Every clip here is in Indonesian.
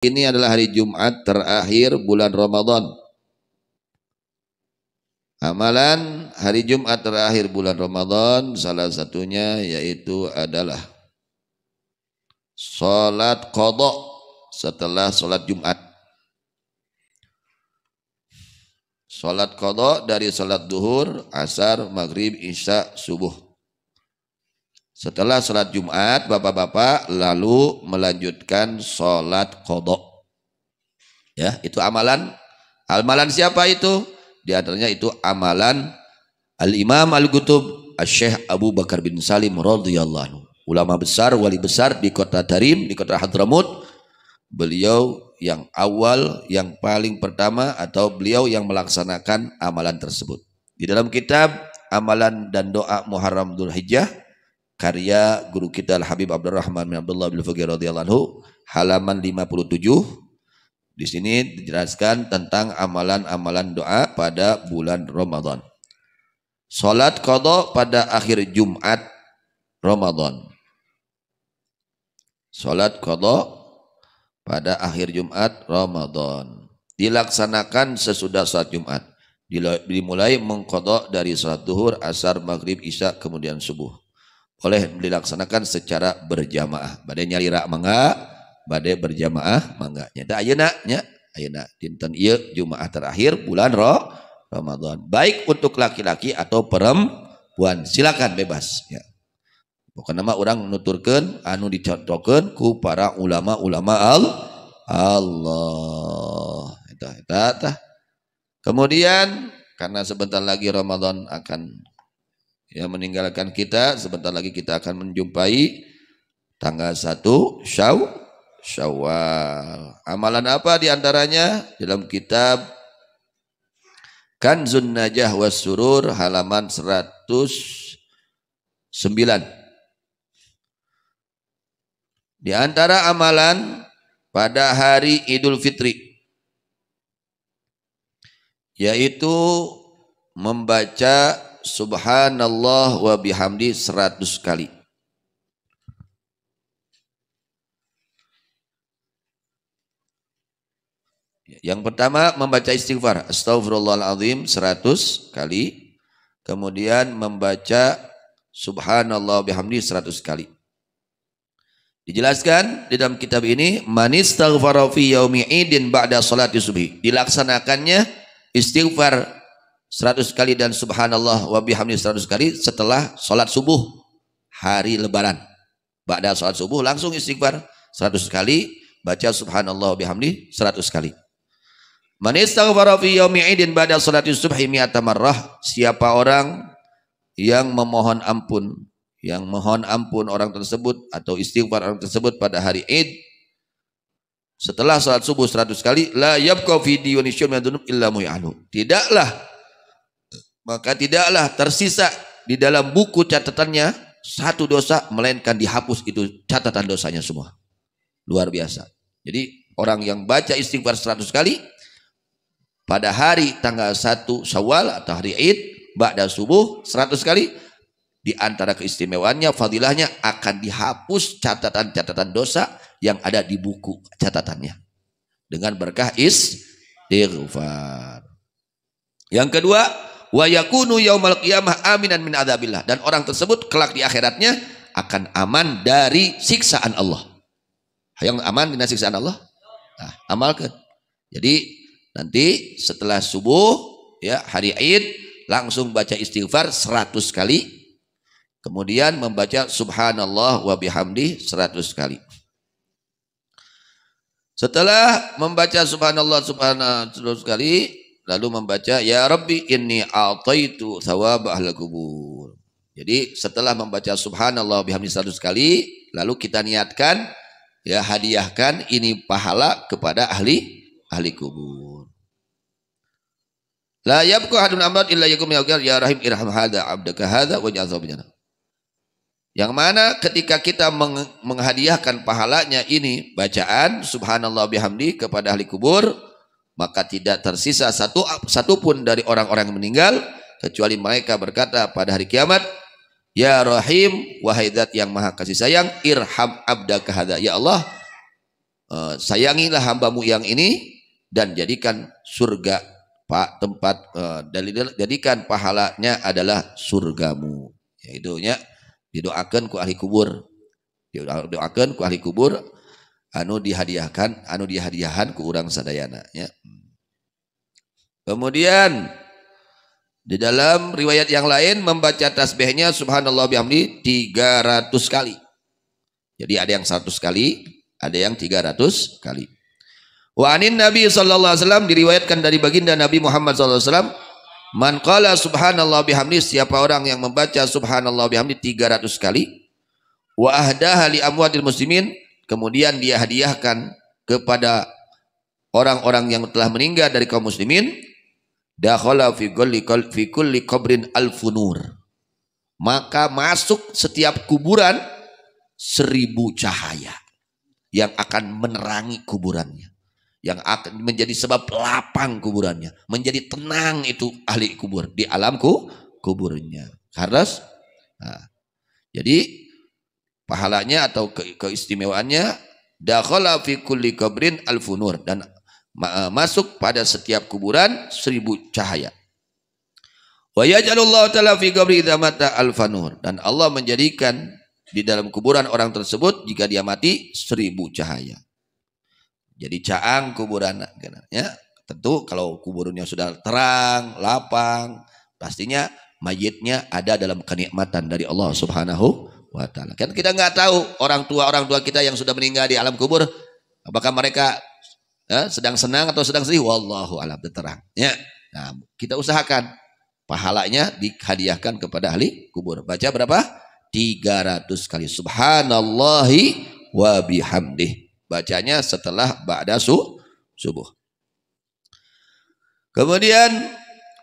Ini adalah hari Jumat terakhir bulan Ramadan. Amalan hari Jumat terakhir bulan Ramadan salah satunya yaitu adalah salat qada setelah salat Jumat. Salat qada dari salat duhur, asar, maghrib, isya, subuh. Setelah sholat Jumat, bapak-bapak lalu melanjutkan sholat kodok. Ya, itu amalan. Amalan siapa itu? Di antaranya itu amalan Al-Imam Al-Qutub Syekh Abu Bakar bin Salim radhiyallahu Ulama besar, wali besar di kota Tarim, di kota Hadramut. Beliau yang awal, yang paling pertama atau beliau yang melaksanakan amalan tersebut. Di dalam kitab Amalan dan Doa Muharram Hijjah karya guru kita Al Habib Abdurrahman bin Abdullah bin Fakir radhiyallahu anhu halaman 57 di sini dijelaskan tentang amalan-amalan doa pada bulan Ramadan. Salat qada pada akhir Jumat Ramadan. Salat qada pada akhir Jumat Ramadan. Dilaksanakan sesudah salat Jumat. Dimulai mengkodok dari salat duhur, asar, maghrib, isya, kemudian subuh oleh dilaksanakan secara berjamaah. Badai nyali rak mangga, badai berjamaah mangga. Nyata ya. ayo nak dinten iya Jumaah terakhir bulan roh Ramadan. Baik untuk laki-laki atau perempuan, silakan bebas ya. Bukan nama orang nuturkan anu dicontohkan ku para ulama-ulama al Allah. Itu, itu, itu. Kemudian karena sebentar lagi Ramadan akan ya meninggalkan kita sebentar lagi kita akan menjumpai tanggal 1 Syaw Syawal. Amalan apa diantaranya dalam kitab Kanzun Najah was Surur halaman 109. Di antara amalan pada hari Idul Fitri yaitu membaca subhanallah wa bihamdi 100 kali. Yang pertama membaca istighfar astagfirullahalazim 100 kali. Kemudian membaca subhanallah bihamdi seratus kali. Dijelaskan di dalam kitab ini manistaghfara fi yaumi idin ba'da salati subhi. Dilaksanakannya istighfar Seratus kali dan subhanallah wa bihamdi 100 kali setelah sholat subuh hari lebaran. Ba'da sholat subuh langsung istighfar 100 kali, baca subhanallah wa bihamdi 100 kali. Man istaghfara fi yaumi idin ba'da sholati subhi mi'ata marrah, siapa orang yang memohon ampun, yang mohon ampun orang tersebut atau istighfar orang tersebut pada hari Id setelah salat subuh 100 kali la yabqa fi diyunisyum illa mu'anu Tidaklah maka tidaklah tersisa di dalam buku catatannya satu dosa melainkan dihapus itu catatan dosanya semua. Luar biasa. Jadi orang yang baca istighfar seratus kali pada hari tanggal satu Syawal atau hari Id ba'da subuh seratus kali di antara keistimewaannya fadilahnya akan dihapus catatan-catatan dosa yang ada di buku catatannya dengan berkah istighfar. Yang kedua, wa yakunu yaumal qiyamah aminan min adzabillah dan orang tersebut kelak di akhiratnya akan aman dari siksaan Allah. Yang aman dari siksaan Allah? Nah, amalkan. Jadi nanti setelah subuh ya hari Id langsung baca istighfar 100 kali. Kemudian membaca subhanallah wa bihamdi 100 kali. Setelah membaca subhanallah subhanallah 100 kali, lalu membaca ya Rabbi inni a'taitu thawab ahlul kubur. Jadi setelah membaca subhanallah bihamdi satu kali lalu kita niatkan ya hadiahkan ini pahala kepada ahli ahli kubur. La yabqa hadun amrat illa yakum ya, ya rahim irham hadza abdaka hadza waj'al thawabana. Yang mana ketika kita meng menghadiahkan pahalanya ini bacaan subhanallah bihamdi kepada ahli kubur maka tidak tersisa satu satupun dari orang-orang yang meninggal kecuali mereka berkata pada hari kiamat ya rahim wahai zat yang maha kasih sayang irham abdaka hada ya Allah eh, sayangilah hambamu yang ini dan jadikan surga pak tempat eh, jadikan pahalanya adalah surgamu yaitu nya didoakan ku ahli kubur didoakan ku ahli kubur anu dihadiahkan anu dihadiahan ke urang sadayana ya. Kemudian di dalam riwayat yang lain membaca tasbihnya subhanallah bihamdi 300 kali. Jadi ada yang 100 kali, ada yang 300 kali. Wa anin Nabi sallallahu alaihi wasallam diriwayatkan dari baginda Nabi Muhammad sallallahu alaihi wasallam Man qala subhanallah bihamdi siapa orang yang membaca subhanallah bihamdi 300 kali wa ahdaha li amwadil muslimin kemudian dia hadiahkan kepada orang-orang yang telah meninggal dari kaum muslimin dakhala fi fi kulli qabrin alfunur maka masuk setiap kuburan seribu cahaya yang akan menerangi kuburannya yang akan menjadi sebab lapang kuburannya menjadi tenang itu ahli kubur di alamku kuburnya karena nah, jadi pahalanya atau ke keistimewaannya dakhala fi kulli qabrin alfunur dan masuk pada setiap kuburan seribu cahaya. Wa yaj'alullahu ta'ala fi qabri idza mata alfanur dan Allah menjadikan di dalam kuburan orang tersebut jika dia mati seribu cahaya. Jadi caang kuburan ya. Tentu kalau kuburannya sudah terang, lapang, pastinya mayitnya ada dalam kenikmatan dari Allah Subhanahu wa taala. Kan kita nggak tahu orang tua orang tua kita yang sudah meninggal di alam kubur apakah mereka eh, sedang senang atau sedang sedih. Wallahu alam terang. Ya. Nah, kita usahakan pahalanya dihadiahkan kepada ahli kubur. Baca berapa? 300 kali subhanallahi wa bihamdih. Bacanya setelah ba'da subuh. Kemudian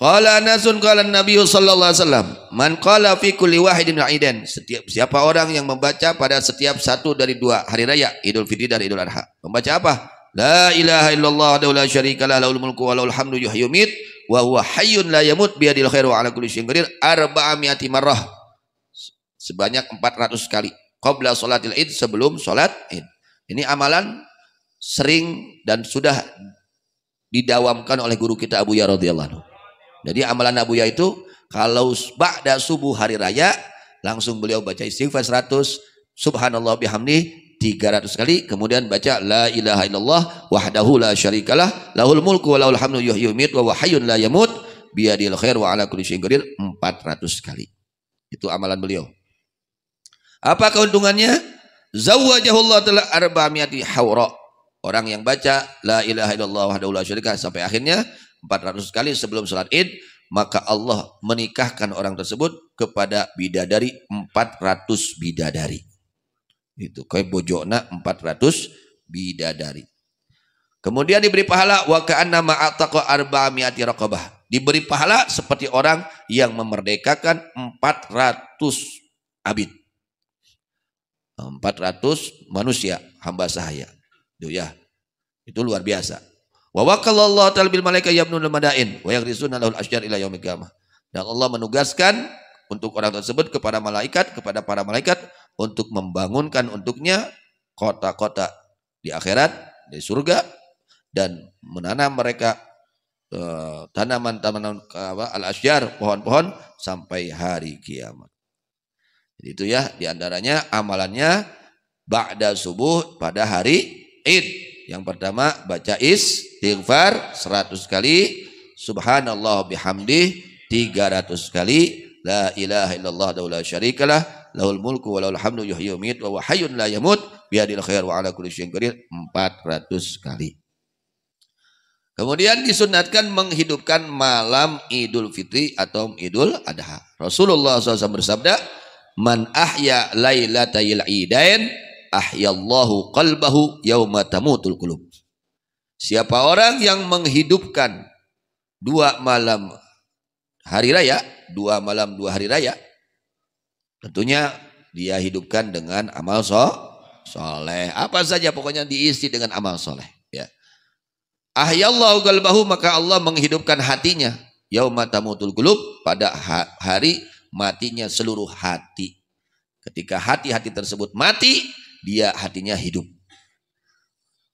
Qala Anasun qala Nabi sallallahu alaihi wasallam, man qala fi kulli wahidin aidan. Setiap siapa orang yang membaca pada setiap satu dari dua hari raya, Idul Fitri dan Idul Adha. Membaca apa? La ilaha illallah wa la syarika lah lahul mulku wa lahul hamdu yuhyi yumit wa huwa hayyun la yamut khair wa ala kulli syai'in qadir arba'amiyati marrah. Sebanyak 400 kali qabla salatil Id sebelum salat Id. Ini amalan sering dan sudah didawamkan oleh guru kita Abu Ya radhiyallahu anhu. Jadi amalan Abu Ya itu kalau ba'da subuh hari raya langsung beliau baca istighfar 100, subhanallah bihamdi 300 kali kemudian baca la ilaha illallah wahdahu la syarikalah lahul mulku wa lahul hamdu yuhyi yumit wa hayyun la yamut biadil khair wa ala kulli syai'in qadir 400 kali. Itu amalan beliau. Apa keuntungannya? Zawajahullah telah arba'miyati hawra. Orang yang baca la ilaha illallah wahdahu la syarika sampai akhirnya 400 kali sebelum sholat id, maka Allah menikahkan orang tersebut kepada bidadari 400 bidadari. Itu kayak bojona 400 bidadari. Kemudian diberi pahala wa ka'anna ma'ataqa arba'amiati raqabah. Diberi pahala seperti orang yang memerdekakan 400 abid. 400 manusia hamba sahaya. Itu ya. Itu luar biasa. Wa waqallallahu ta'ala bil malaika madain wa yaghrisuna lahul asyar ila yaumil qiyamah. Dan Allah menugaskan untuk orang tersebut kepada malaikat, kepada para malaikat untuk membangunkan untuknya kota-kota di akhirat, di surga dan menanam mereka eh, tanaman-tanaman al asy'ar pohon-pohon sampai hari kiamat. Jadi itu ya diantaranya amalannya ba'da subuh pada hari Id. Yang pertama baca istighfar 100 kali, subhanallah bihamdi 300 kali, la ilaha illallah wa syarikalah, laul mulku wa hamdu yuhyi wa huwa hayyun la yamut, biadil khair wa ala kulli syai'in qadir 400 kali. Kemudian disunatkan menghidupkan malam Idul Fitri atau Idul Adha. Rasulullah SAW bersabda, "Man ahya laylatayil idain ahyallahu qalbahu yauma tamutul qulub. Siapa orang yang menghidupkan dua malam hari raya, dua malam dua hari raya, tentunya dia hidupkan dengan amal so, soleh. Apa saja pokoknya diisi dengan amal soleh. Ya. Ahyallahu qalbahu maka Allah menghidupkan hatinya. Yauma tamutul qulub pada hari matinya seluruh hati. Ketika hati-hati tersebut mati, dia hatinya hidup.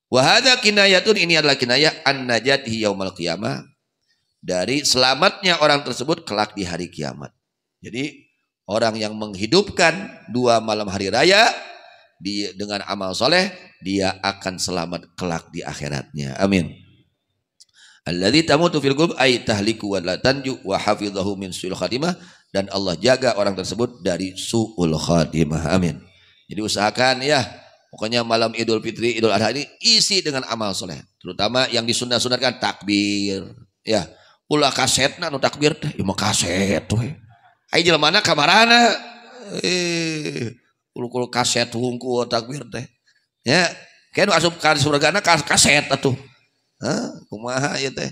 Wahada kinayatun ini adalah kinayah an najatihi yaumal kiamah dari selamatnya orang tersebut kelak di hari kiamat. Jadi orang yang menghidupkan dua malam hari raya di, dengan amal soleh dia akan selamat kelak di akhiratnya. Amin. Alladzi tamutu fil qulub ay tahliku wa la tanju wa hafizahu min suul khatimah dan Allah jaga orang tersebut dari suul khatimah. Amin. Jadi usahakan ya pokoknya malam Idul Fitri, Idul Adha ini isi dengan amal soleh. Terutama yang disunah-sunahkan takbir. Ya, ulah kaset nah, nu takbir teh, ya, kaset tuh. Ayo mana kamarana. Eh, ulu kaset hunku takbir teh. Ya, Kayaknya asup ka surga na kaset atuh. Hah, kumaha ya teh.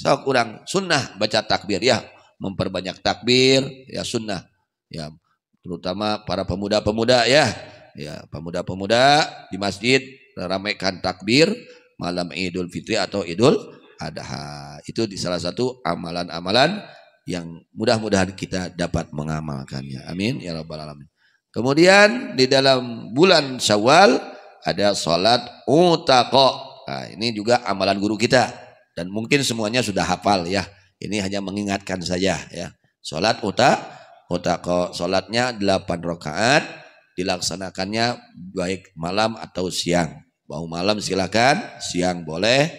Sok kurang sunnah baca takbir ya, memperbanyak takbir ya sunnah. Ya, terutama para pemuda-pemuda ya. Ya, pemuda-pemuda di masjid ramaikan takbir malam Idul Fitri atau Idul Adha. Itu di salah satu amalan-amalan yang mudah-mudahan kita dapat mengamalkannya. Amin ya rabbal alamin. Kemudian di dalam bulan Syawal ada salat utaqo. Nah, ini juga amalan guru kita dan mungkin semuanya sudah hafal ya. Ini hanya mengingatkan saja ya. Salat utaqo mutako. Sholatnya 8 rakaat dilaksanakannya baik malam atau siang. Mau malam silakan, siang boleh,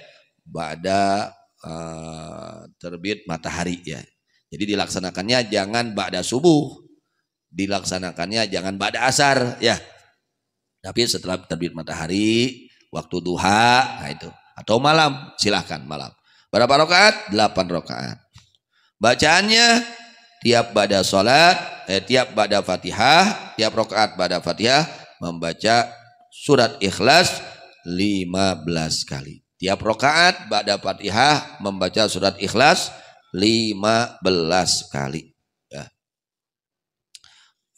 pada uh, eh, terbit matahari ya. Jadi dilaksanakannya jangan pada subuh, dilaksanakannya jangan pada asar ya. Tapi setelah terbit matahari, waktu duha, nah itu. Atau malam, silakan malam. Berapa rakaat? 8 rakaat. Bacaannya tiap pada salat, eh, tiap pada Fatihah, tiap rokaat pada Fatihah membaca surat Ikhlas 15 kali. Tiap rokaat pada Fatihah membaca surat Ikhlas 15 kali. Ya.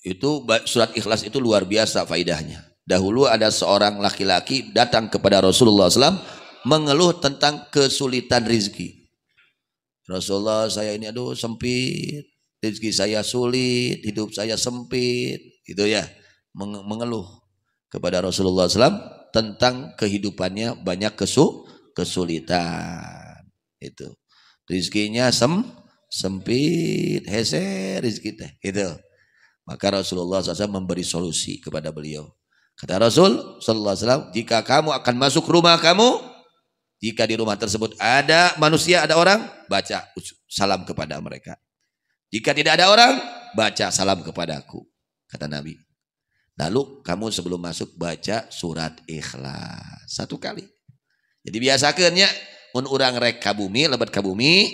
Itu surat Ikhlas itu luar biasa faidahnya. Dahulu ada seorang laki-laki datang kepada Rasulullah SAW mengeluh tentang kesulitan rizki. Rasulullah saya ini aduh sempit, rezeki saya sulit, hidup saya sempit, gitu ya, mengeluh kepada Rasulullah SAW tentang kehidupannya banyak kesu kesulitan itu rizkinya sem sempit hese rizki teh gitu maka Rasulullah SAW memberi solusi kepada beliau kata Rasul SAW, jika kamu akan masuk rumah kamu jika di rumah tersebut ada manusia ada orang baca salam kepada mereka jika tidak ada orang, baca salam kepadaku. Kata Nabi. Lalu kamu sebelum masuk baca surat ikhlas. Satu kali. Jadi biasakannya. mun orang rek kabumi, lebat kabumi.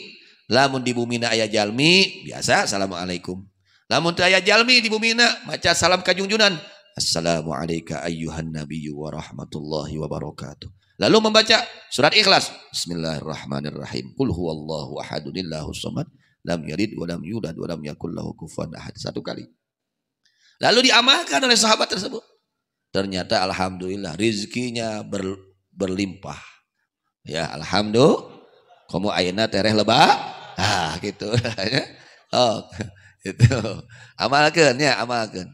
Lamun di bumi na ayah jalmi. Biasa, Assalamualaikum. Lamun ayah jalmi di bumi na Baca salam kajungjunan. Assalamualaikum ayuhan nabiyyu wa rahmatullahi wa barakatuh. Lalu membaca surat ikhlas. Bismillahirrahmanirrahim. Qul huwallahu ahadunillahu samad lam yarid wa lam yulad wa lam yakul lahu kufuwan ahad. Satu kali. Lalu diamalkan oleh sahabat tersebut. Ternyata alhamdulillah rizkinya ber, berlimpah. Ya alhamdulillah. Kamu ayana tereh lebak? Ah gitu. Ya. oh itu amalkan ya amalkan.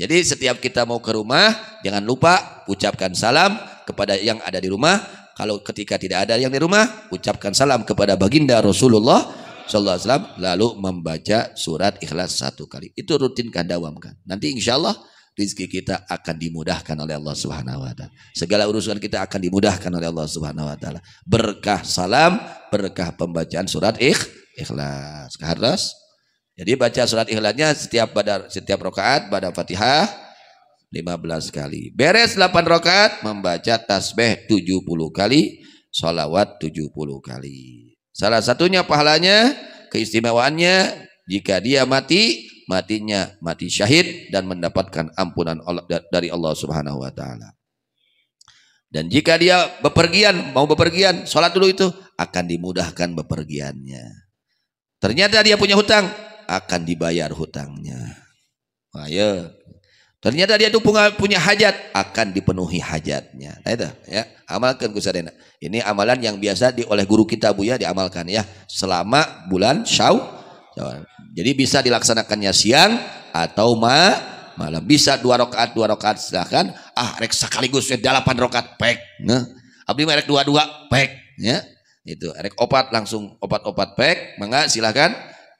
Jadi setiap kita mau ke rumah jangan lupa ucapkan salam kepada yang ada di rumah. Kalau ketika tidak ada yang di rumah ucapkan salam kepada baginda Rasulullah Sallallahu Alaihi Wasallam lalu membaca surat ikhlas satu kali. Itu rutin rutinkan, dawamkan. Nanti insya Allah rizki kita akan dimudahkan oleh Allah Subhanahu wa taala. Segala urusan kita akan dimudahkan oleh Allah Subhanahu wa taala. Berkah salam, berkah pembacaan surat ikh, ikhlas. Harus. Jadi baca surat ikhlasnya setiap pada setiap rakaat pada Fatihah 15 kali. Beres 8 rakaat membaca tasbih 70 kali, sholawat 70 kali. Salah satunya pahalanya, keistimewaannya, jika dia mati, matinya mati syahid dan mendapatkan ampunan dari Allah Subhanahu wa taala. Dan jika dia bepergian, mau bepergian, sholat dulu itu akan dimudahkan bepergiannya. Ternyata dia punya hutang, akan dibayar hutangnya. Ayo, Ternyata dia itu punya, punya hajat akan dipenuhi hajatnya. Nah itu ya amalkan Kusadena. Ini amalan yang biasa di, oleh guru kita Bu ya diamalkan ya selama bulan Syaw. Jadi bisa dilaksanakannya siang atau ma malam. Bisa dua rakaat dua rakaat silahkan. Ah rek sekaligus ya delapan rakaat pek. Nah. Abdi merek dua dua pek ya itu rek opat langsung opat opat pek mangga silahkan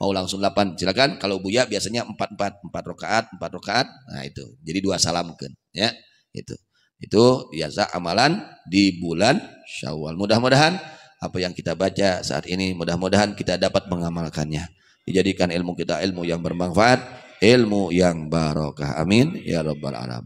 mau langsung 8 silakan kalau Buya biasanya 4 4 4 rakaat 4 rakaat nah itu jadi dua salam mungkin ya itu itu biasa amalan di bulan Syawal mudah-mudahan apa yang kita baca saat ini mudah-mudahan kita dapat mengamalkannya dijadikan ilmu kita ilmu yang bermanfaat ilmu yang barokah amin ya rabbal alamin